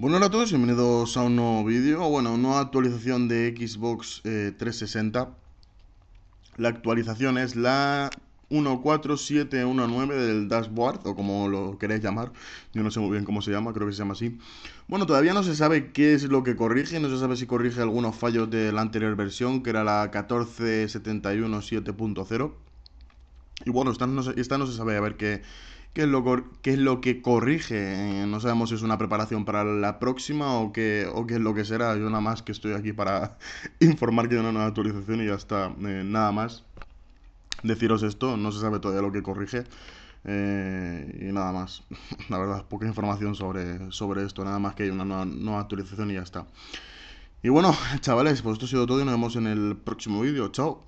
Bueno, hola a todos, bienvenidos a un nuevo vídeo, bueno, una actualización de Xbox 360. Eh, la actualización es la 14719 del dashboard, o como lo queréis llamar, yo no sé muy bien cómo se llama, creo que se llama así. Bueno, todavía no se sabe qué es lo que corrige, no se sabe si corrige algunos fallos de la anterior versión, que era la 14717.0. Y bueno, esta no, esta no se sabe a ver qué qué es lo, es lo que corrige. Eh, no sabemos si es una preparación para la próxima o qué, o qué es lo que será. Yo nada más que estoy aquí para informar que hay una nueva actualización y ya está. Eh, nada más deciros esto, no se sabe todavía lo que corrige. Eh, y nada más, la verdad, poca información sobre, sobre esto, nada más que hay una nueva actualización y ya está. Y bueno, chavales, pues esto ha sido todo y nos vemos en el próximo vídeo. Chao.